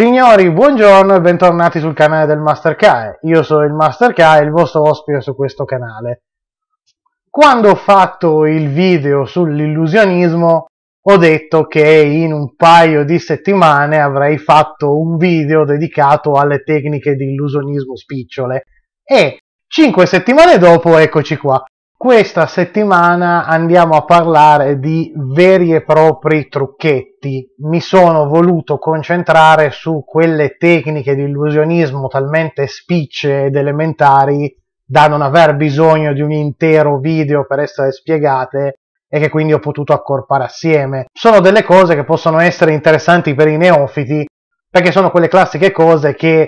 Signori, buongiorno e bentornati sul canale del Master K. Io sono il Master K, il vostro ospite su questo canale. Quando ho fatto il video sull'illusionismo, ho detto che in un paio di settimane avrei fatto un video dedicato alle tecniche di illusionismo spicciole. E cinque settimane dopo eccoci qua. Questa settimana andiamo a parlare di veri e propri trucchetti. Mi sono voluto concentrare su quelle tecniche di illusionismo talmente spicce ed elementari da non aver bisogno di un intero video per essere spiegate e che quindi ho potuto accorpare assieme. Sono delle cose che possono essere interessanti per i neofiti perché sono quelle classiche cose che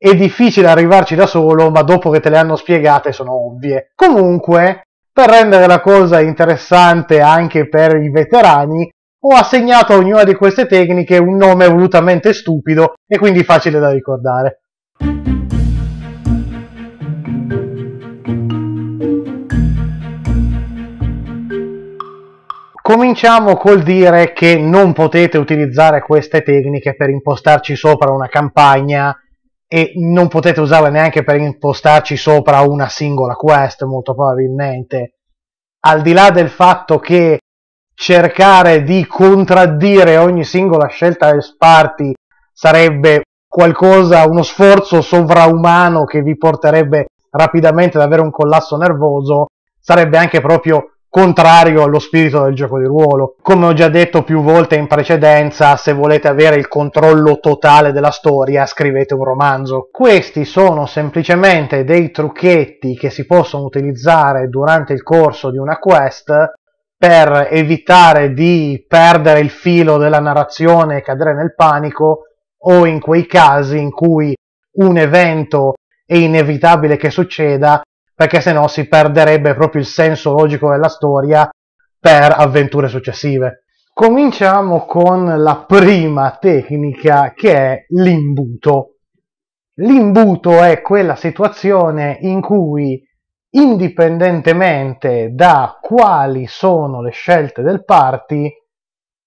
è difficile arrivarci da solo, ma dopo che te le hanno spiegate sono ovvie. Comunque, per rendere la cosa interessante anche per i veterani, ho assegnato a ognuna di queste tecniche un nome volutamente stupido e quindi facile da ricordare. Cominciamo col dire che non potete utilizzare queste tecniche per impostarci sopra una campagna e non potete usarla neanche per impostarci sopra una singola quest molto probabilmente al di là del fatto che cercare di contraddire ogni singola scelta del Sparti sarebbe qualcosa, uno sforzo sovraumano che vi porterebbe rapidamente ad avere un collasso nervoso, sarebbe anche proprio contrario allo spirito del gioco di ruolo. Come ho già detto più volte in precedenza, se volete avere il controllo totale della storia, scrivete un romanzo. Questi sono semplicemente dei trucchetti che si possono utilizzare durante il corso di una quest per evitare di perdere il filo della narrazione e cadere nel panico o in quei casi in cui un evento è inevitabile che succeda perché sennò si perderebbe proprio il senso logico della storia per avventure successive. Cominciamo con la prima tecnica che è l'imbuto. L'imbuto è quella situazione in cui, indipendentemente da quali sono le scelte del party,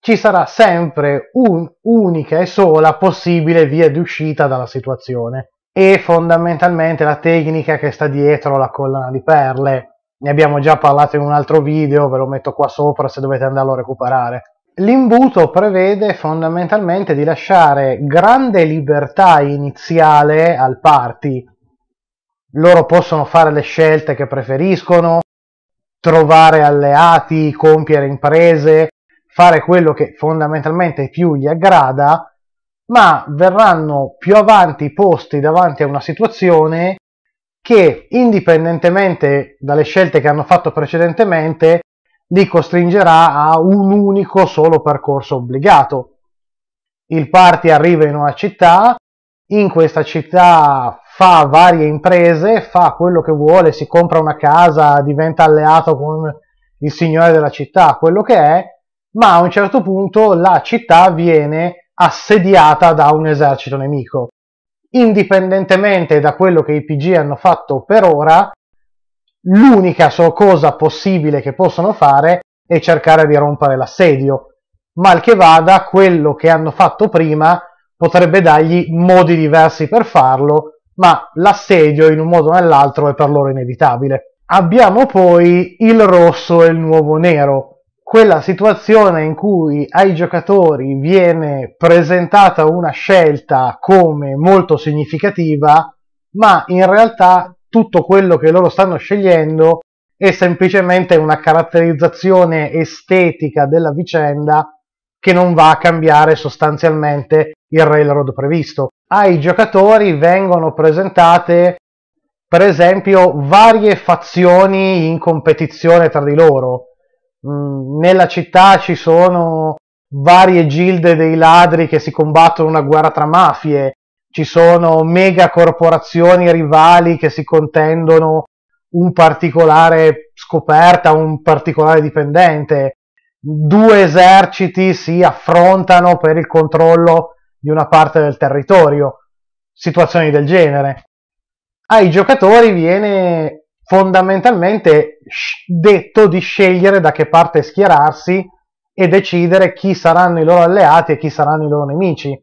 ci sarà sempre un'unica e sola possibile via di uscita dalla situazione e fondamentalmente la tecnica che sta dietro la collana di perle. Ne abbiamo già parlato in un altro video, ve lo metto qua sopra se dovete andarlo a recuperare. L'imbuto prevede fondamentalmente di lasciare grande libertà iniziale al party. Loro possono fare le scelte che preferiscono, trovare alleati, compiere imprese, fare quello che fondamentalmente più gli aggrada, ma verranno più avanti posti davanti a una situazione che, indipendentemente dalle scelte che hanno fatto precedentemente, li costringerà a un unico solo percorso obbligato. Il party arriva in una città, in questa città fa varie imprese, fa quello che vuole, si compra una casa, diventa alleato con il signore della città, quello che è, ma a un certo punto la città viene assediata da un esercito nemico. Indipendentemente da quello che i PG hanno fatto per ora, l'unica cosa possibile che possono fare è cercare di rompere l'assedio. Mal che vada, quello che hanno fatto prima potrebbe dargli modi diversi per farlo, ma l'assedio in un modo o nell'altro è per loro inevitabile. Abbiamo poi il rosso e il nuovo nero, quella situazione in cui ai giocatori viene presentata una scelta come molto significativa, ma in realtà tutto quello che loro stanno scegliendo è semplicemente una caratterizzazione estetica della vicenda che non va a cambiare sostanzialmente il railroad previsto. Ai giocatori vengono presentate, per esempio, varie fazioni in competizione tra di loro Mm, nella città ci sono varie gilde dei ladri che si combattono una guerra tra mafie, ci sono mega corporazioni rivali che si contendono un particolare scoperta, un particolare dipendente, due eserciti si affrontano per il controllo di una parte del territorio, situazioni del genere. Ai giocatori viene fondamentalmente detto di scegliere da che parte schierarsi e decidere chi saranno i loro alleati e chi saranno i loro nemici.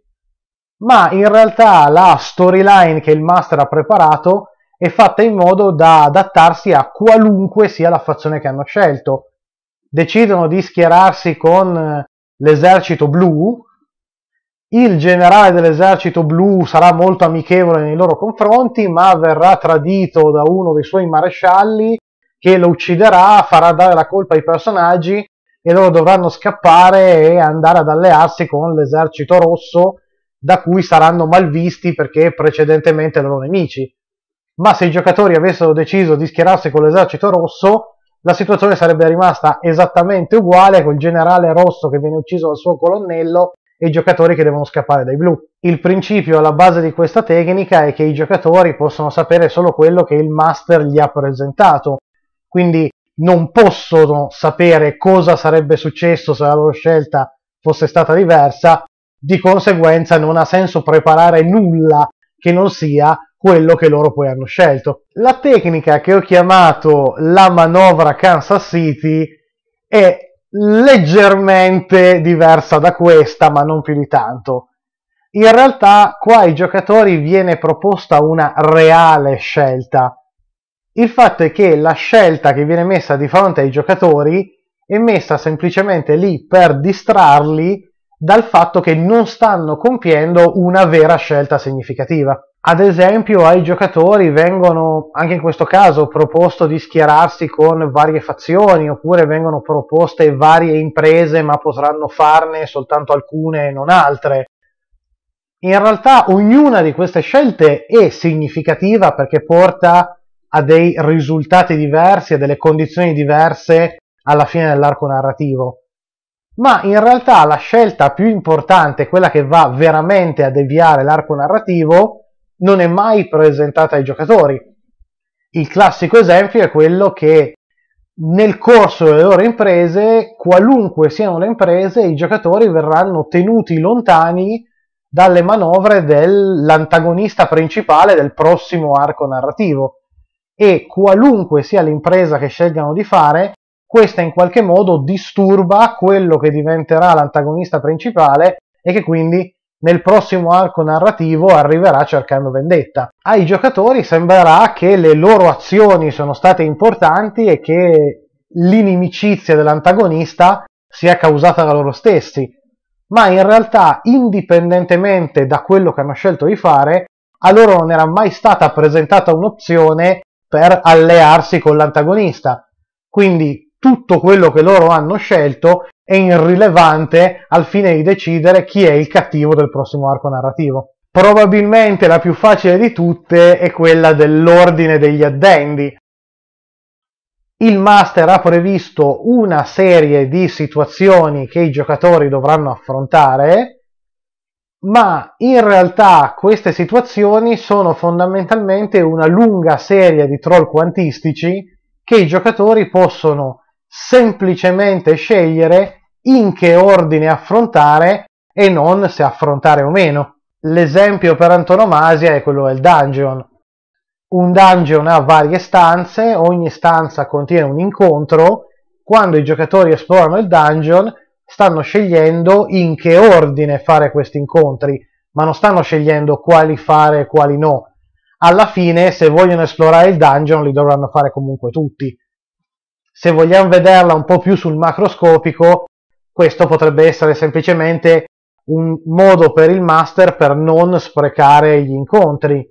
Ma in realtà la storyline che il master ha preparato è fatta in modo da adattarsi a qualunque sia la fazione che hanno scelto. Decidono di schierarsi con eh, l'esercito blu, il generale dell'esercito blu sarà molto amichevole nei loro confronti, ma verrà tradito da uno dei suoi marescialli che lo ucciderà, farà dare la colpa ai personaggi e loro dovranno scappare e andare ad allearsi con l'esercito rosso da cui saranno malvisti perché precedentemente loro nemici. Ma se i giocatori avessero deciso di schierarsi con l'esercito rosso, la situazione sarebbe rimasta esattamente uguale col generale rosso che viene ucciso dal suo colonnello e giocatori che devono scappare dai blu. Il principio alla base di questa tecnica è che i giocatori possono sapere solo quello che il master gli ha presentato, quindi non possono sapere cosa sarebbe successo se la loro scelta fosse stata diversa, di conseguenza non ha senso preparare nulla che non sia quello che loro poi hanno scelto. La tecnica che ho chiamato la manovra Kansas City è leggermente diversa da questa, ma non più di tanto. In realtà qua ai giocatori viene proposta una reale scelta. Il fatto è che la scelta che viene messa di fronte ai giocatori è messa semplicemente lì per distrarli dal fatto che non stanno compiendo una vera scelta significativa. Ad esempio ai giocatori vengono anche in questo caso proposto di schierarsi con varie fazioni oppure vengono proposte varie imprese ma potranno farne soltanto alcune e non altre. In realtà ognuna di queste scelte è significativa perché porta a dei risultati diversi, a delle condizioni diverse alla fine dell'arco narrativo. Ma in realtà la scelta più importante, quella che va veramente a deviare l'arco narrativo, non è mai presentata ai giocatori. Il classico esempio è quello che nel corso delle loro imprese, qualunque siano le imprese, i giocatori verranno tenuti lontani dalle manovre dell'antagonista principale del prossimo arco narrativo. E qualunque sia l'impresa che scelgano di fare, questa in qualche modo disturba quello che diventerà l'antagonista principale e che quindi nel prossimo arco narrativo arriverà cercando vendetta. Ai giocatori sembrerà che le loro azioni sono state importanti e che l'inimicizia dell'antagonista sia causata da loro stessi, ma in realtà, indipendentemente da quello che hanno scelto di fare, a loro non era mai stata presentata un'opzione per allearsi con l'antagonista. Quindi tutto quello che loro hanno scelto è irrilevante al fine di decidere chi è il cattivo del prossimo arco narrativo. Probabilmente la più facile di tutte è quella dell'ordine degli addendi. Il master ha previsto una serie di situazioni che i giocatori dovranno affrontare, ma in realtà queste situazioni sono fondamentalmente una lunga serie di troll quantistici che i giocatori possono semplicemente scegliere in che ordine affrontare e non se affrontare o meno. L'esempio per antonomasia è quello del dungeon. Un dungeon ha varie stanze, ogni stanza contiene un incontro. Quando i giocatori esplorano il dungeon, stanno scegliendo in che ordine fare questi incontri, ma non stanno scegliendo quali fare e quali no. Alla fine, se vogliono esplorare il dungeon, li dovranno fare comunque tutti. Se vogliamo vederla un po' più sul macroscopico, questo potrebbe essere semplicemente un modo per il master per non sprecare gli incontri.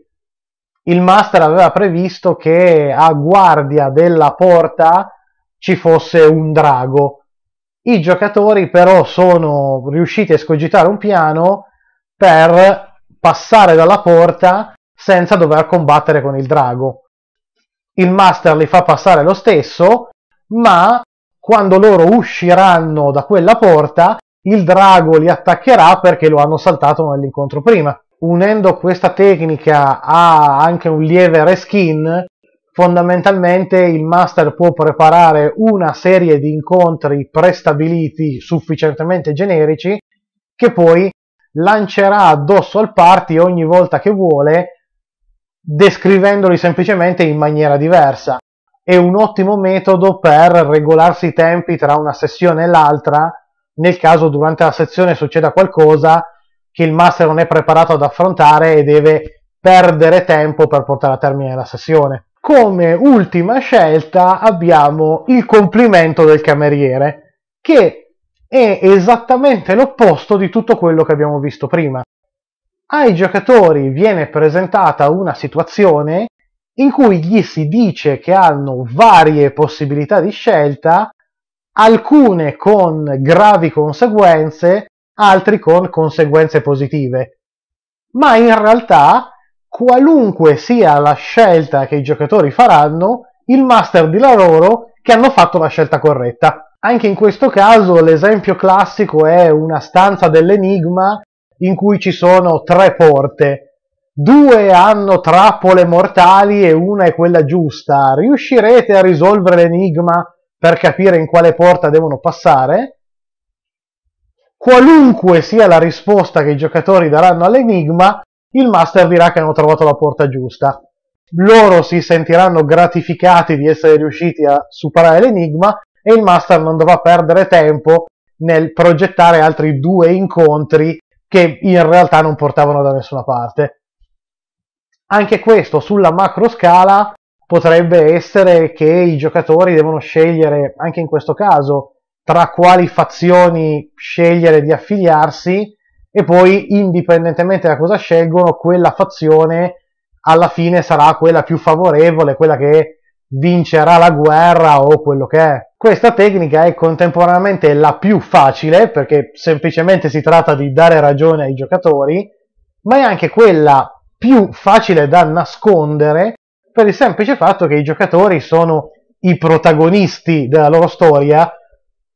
Il master aveva previsto che a guardia della porta ci fosse un drago. I giocatori però sono riusciti a escogitare un piano per passare dalla porta senza dover combattere con il drago. Il master li fa passare lo stesso, ma quando loro usciranno da quella porta, il drago li attaccherà perché lo hanno saltato nell'incontro prima. Unendo questa tecnica a anche un lieve reskin, fondamentalmente il master può preparare una serie di incontri prestabiliti sufficientemente generici che poi lancerà addosso al party ogni volta che vuole, descrivendoli semplicemente in maniera diversa è un ottimo metodo per regolarsi i tempi tra una sessione e l'altra nel caso durante la sessione succeda qualcosa che il master non è preparato ad affrontare e deve perdere tempo per portare a termine la sessione. Come ultima scelta abbiamo il complimento del cameriere, che è esattamente l'opposto di tutto quello che abbiamo visto prima. Ai giocatori viene presentata una situazione in cui gli si dice che hanno varie possibilità di scelta, alcune con gravi conseguenze, altre con conseguenze positive. Ma in realtà, qualunque sia la scelta che i giocatori faranno, il master di lavoro che hanno fatto la scelta corretta. Anche in questo caso l'esempio classico è una stanza dell'enigma in cui ci sono tre porte due hanno trappole mortali e una è quella giusta. Riuscirete a risolvere l'enigma per capire in quale porta devono passare? Qualunque sia la risposta che i giocatori daranno all'enigma, il master dirà che hanno trovato la porta giusta. Loro si sentiranno gratificati di essere riusciti a superare l'enigma e il master non dovrà perdere tempo nel progettare altri due incontri che in realtà non portavano da nessuna parte. Anche questo sulla macro scala potrebbe essere che i giocatori devono scegliere, anche in questo caso, tra quali fazioni scegliere di affiliarsi e poi, indipendentemente da cosa scelgono, quella fazione alla fine sarà quella più favorevole, quella che vincerà la guerra o quello che è. Questa tecnica è contemporaneamente la più facile perché semplicemente si tratta di dare ragione ai giocatori, ma è anche quella più facile da nascondere per il semplice fatto che i giocatori sono i protagonisti della loro storia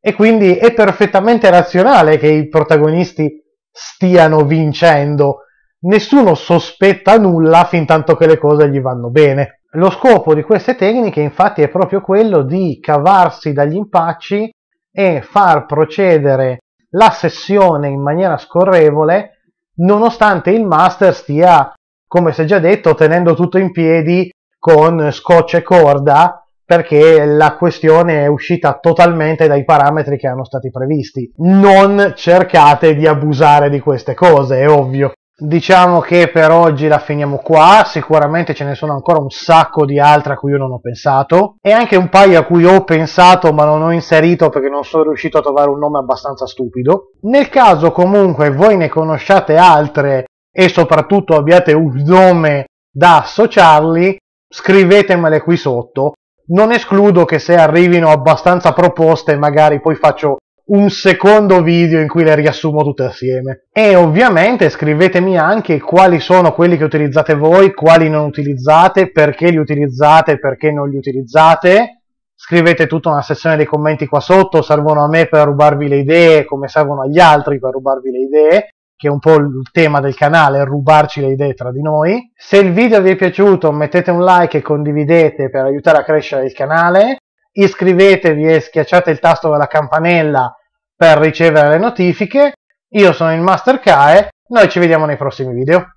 e quindi è perfettamente razionale che i protagonisti stiano vincendo. Nessuno sospetta nulla fin tanto che le cose gli vanno bene. Lo scopo di queste tecniche infatti è proprio quello di cavarsi dagli impacci e far procedere la sessione in maniera scorrevole nonostante il master stia come si è già detto, tenendo tutto in piedi con scotch e corda perché la questione è uscita totalmente dai parametri che erano stati previsti. Non cercate di abusare di queste cose, è ovvio. Diciamo che per oggi la finiamo qua, sicuramente ce ne sono ancora un sacco di altre a cui io non ho pensato e anche un paio a cui ho pensato ma non ho inserito perché non sono riuscito a trovare un nome abbastanza stupido. Nel caso comunque voi ne conosciate altre e soprattutto abbiate un nome da associarli, scrivetemele qui sotto. Non escludo che se arrivino abbastanza proposte magari poi faccio un secondo video in cui le riassumo tutte assieme. E ovviamente scrivetemi anche quali sono quelli che utilizzate voi, quali non utilizzate, perché li utilizzate, perché non li utilizzate. Scrivete tutta una sezione dei commenti qua sotto, servono a me per rubarvi le idee, come servono agli altri per rubarvi le idee che è un po' il tema del canale, rubarci le idee tra di noi. Se il video vi è piaciuto mettete un like e condividete per aiutare a crescere il canale, iscrivetevi e schiacciate il tasto della campanella per ricevere le notifiche. Io sono il Master Kae, noi ci vediamo nei prossimi video.